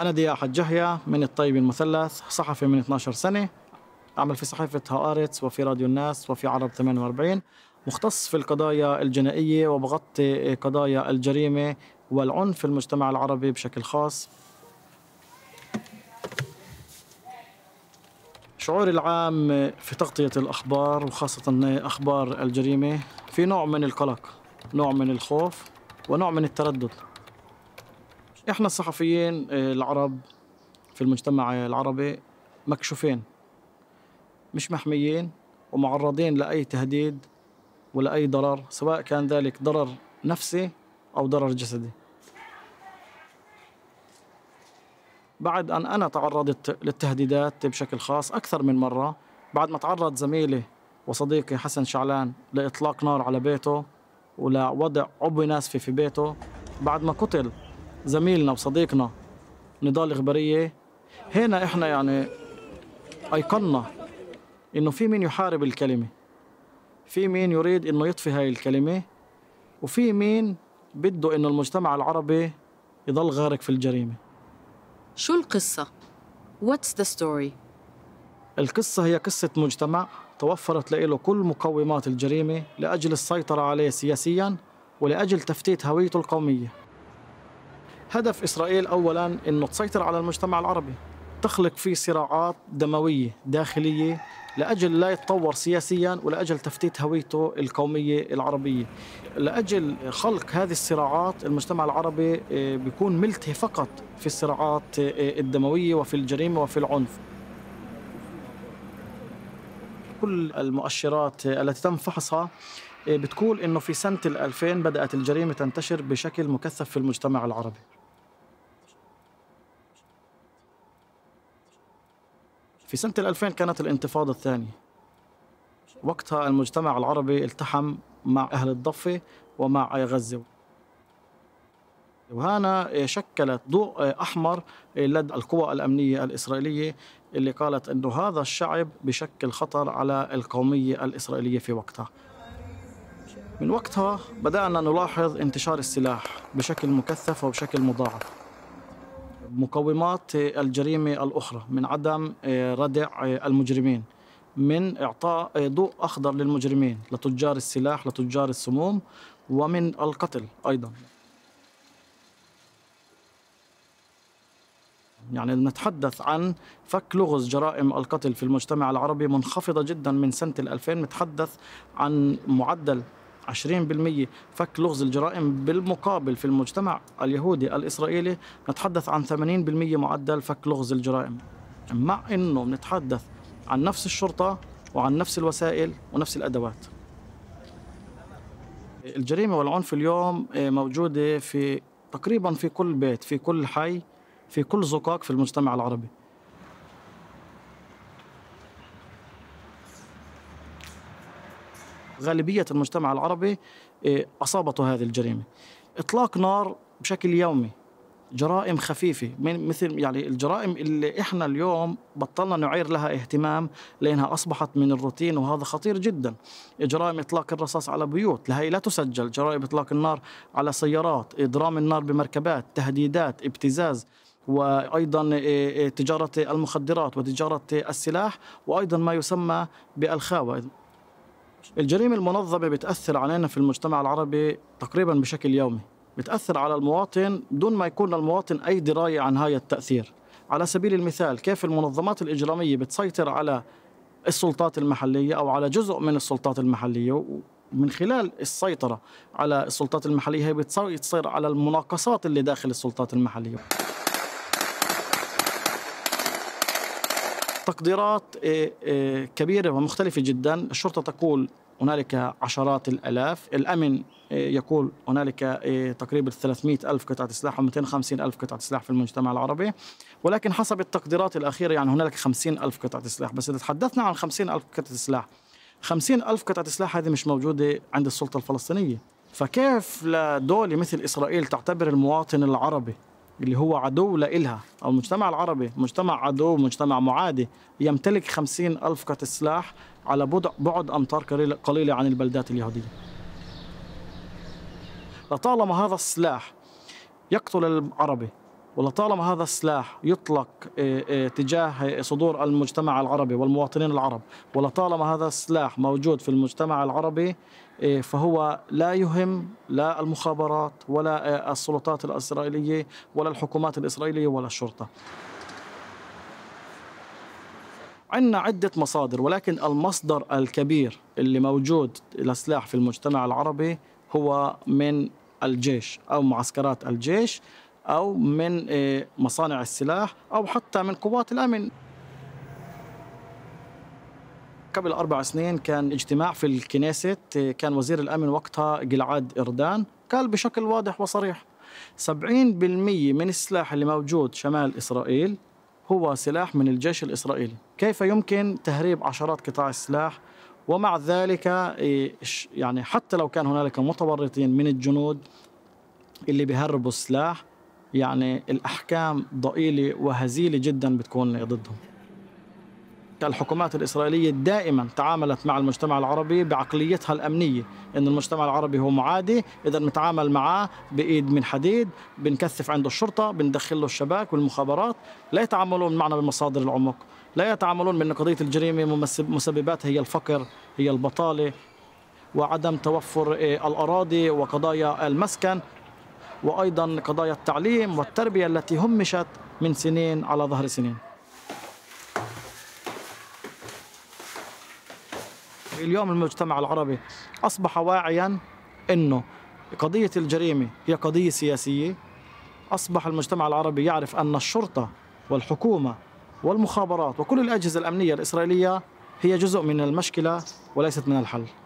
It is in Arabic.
أنا ضياء حجهيا من الطيب المثلث صحفي من 12 سنة أعمل في صحيفة هآرتس وفي راديو الناس وفي عرب 48 مختص في القضايا الجنائية وبغطي قضايا الجريمة والعنف في المجتمع العربي بشكل خاص شعوري العام في تغطية الأخبار وخاصة أخبار الجريمة في نوع من القلق نوع من الخوف ونوع من التردد احنا الصحفيين آه، العرب في المجتمع العربي مكشوفين مش محميين ومعرضين لاي تهديد ولاي ضرر سواء كان ذلك ضرر نفسي او ضرر جسدي بعد ان انا تعرضت للتهديدات بشكل خاص اكثر من مره بعد ما تعرض زميلي وصديقي حسن شعلان لاطلاق نار على بيته ولوضع عبوه ناسفه في بيته بعد ما قتل زميلنا وصديقنا نضال إخبارية هنا إحنا يعني أيقنا إنه في مين يحارب الكلمة في مين يريد إنه يطفي هاي الكلمة وفي مين بده إنه المجتمع العربي يضل غارق في الجريمة شو القصة؟ What's the story؟ القصة هي قصة مجتمع توفرت له كل مقومات الجريمة لأجل السيطرة عليه سياسياً ولأجل تفتيت هويته القومية هدف إسرائيل أولا أنه تسيطر على المجتمع العربي تخلق فيه صراعات دموية داخلية لأجل لا يتطور سياسيا ولأجل تفتيت هويته القومية العربية لأجل خلق هذه الصراعات المجتمع العربي آه، بيكون ملتهي فقط في الصراعات آه، الدموية وفي الجريمة وفي العنف كل المؤشرات آه، التي تم فحصها بتقول انه في سنه 2000 بدات الجريمه تنتشر بشكل مكثف في المجتمع العربي في سنة 2000 كانت الانتفاضة الثانية وقتها المجتمع العربي التحم مع أهل الضفة ومع غزة وهنا شكلت ضوء أحمر لدى القوى الأمنية الإسرائيلية اللي قالت أنه هذا الشعب بشكل خطر على القومية الإسرائيلية في وقتها من وقتها بدأنا نلاحظ انتشار السلاح بشكل مكثف وبشكل مضاعف مقومات الجريمة الأخرى من عدم آه، ردع آه، المجرمين من إعطاء آه، ضوء أخضر للمجرمين لتجار السلاح لتجار السموم ومن القتل أيضا يعني نتحدث عن فك لغز جرائم القتل في المجتمع العربي منخفضة جدا من سنة 2000 نتحدث عن معدل 20% فك لغز الجرائم بالمقابل في المجتمع اليهودي الإسرائيلي نتحدث عن 80% معدل فك لغز الجرائم مع أنه نتحدث عن نفس الشرطة وعن نفس الوسائل ونفس الأدوات الجريمة والعنف اليوم آه، موجودة في تقريبا في كل بيت في كل حي في كل زقاق في المجتمع العربي غالبية المجتمع العربي إيه، أصابته هذه الجريمة إطلاق نار بشكل يومي جرائم خفيفة من مثل يعني الجرائم اللي احنا اليوم بطلنا نعير لها اهتمام لانها اصبحت من الروتين وهذا خطير جدا. جرائم اطلاق الرصاص على بيوت لهي لا تسجل، جرائم اطلاق النار على سيارات، اضرام النار بمركبات، تهديدات، ابتزاز وايضا إيه، إيه، تجاره المخدرات وتجاره السلاح وايضا ما يسمى بالخاوه الجريمة المنظمة بتأثر علينا في المجتمع العربي تقريبا بشكل يومي بتأثر على المواطن دون ما يكون للمواطن أي دراية عن هاي التأثير على سبيل المثال كيف المنظمات الإجرامية بتسيطر على السلطات المحلية أو على جزء من السلطات المحلية من خلال السيطرة على السلطات المحلية هي بتصير على المناقصات اللي داخل السلطات المحلية تقديرات آه، آه، كبيرة ومختلفة جدا الشرطة تقول هنالك عشرات الألاف الأمن آه، يقول هنالك تقريبا 300 ألف قطعة سلاح و250 ألف قطعة سلاح في المجتمع العربي ولكن حسب التقديرات الأخيرة يعني هنالك 50 ألف قطعة سلاح بس إذا تحدثنا عن 50 ألف قطعة سلاح 50 ألف قطعة سلاح هذه مش موجودة عند السلطة الفلسطينية فكيف لدولة مثل إسرائيل تعتبر المواطن العربي اللي هو عدو لإلها أو المجتمع العربي مجتمع عدو مجتمع معادي يمتلك خمسين ألف قطع سلاح على بعد أمتار قليلة عن البلدات اليهودية لطالما هذا السلاح يقتل العربي ولطالما هذا السلاح يطلق آه، آه، تجاه صدور المجتمع العربي والمواطنين العرب ولطالما هذا السلاح موجود في المجتمع العربي آه، فهو لا يهم لا المخابرات ولا السلطات الإسرائيلية ولا الحكومات الإسرائيلية ولا الشرطة عندنا عدة مصادر ولكن المصدر الكبير اللي موجود للسلاح في المجتمع العربي هو من الجيش أو معسكرات الجيش أو من آه، مصانع السلاح أو حتى من قوات الأمن قبل أربع سنين كان اجتماع في الكنيسة آه، كان وزير الأمن وقتها جلعاد إردان قال بشكل واضح وصريح 70% من السلاح اللي موجود شمال إسرائيل هو سلاح من الجيش الإسرائيلي كيف يمكن تهريب عشرات قطاع السلاح ومع ذلك آه، يعني حتى لو كان هنالك متورطين من الجنود اللي بيهربوا السلاح يعني الأحكام ضئيلة وهزيلة جدا بتكون ضدهم الحكومات الإسرائيلية دائما تعاملت مع المجتمع العربي بعقليتها الأمنية أن المجتمع العربي هو معادي إذا بنتعامل معاه بإيد من حديد بنكثف عنده الشرطة بندخل له الشباك والمخابرات لا يتعاملون معنا بمصادر العمق لا يتعاملون من قضية الجريمة مسبباتها هي الفقر هي البطالة وعدم توفر إيه، الأراضي وقضايا المسكن وأيضا قضايا التعليم والتربية التي همشت من سنين على ظهر سنين اليوم المجتمع العربي أصبح واعيا أنه قضية الجريمة هي قضية سياسية أصبح المجتمع العربي يعرف أن الشرطة والحكومة والمخابرات وكل الأجهزة الأمنية الإسرائيلية هي جزء من المشكلة وليست من الحل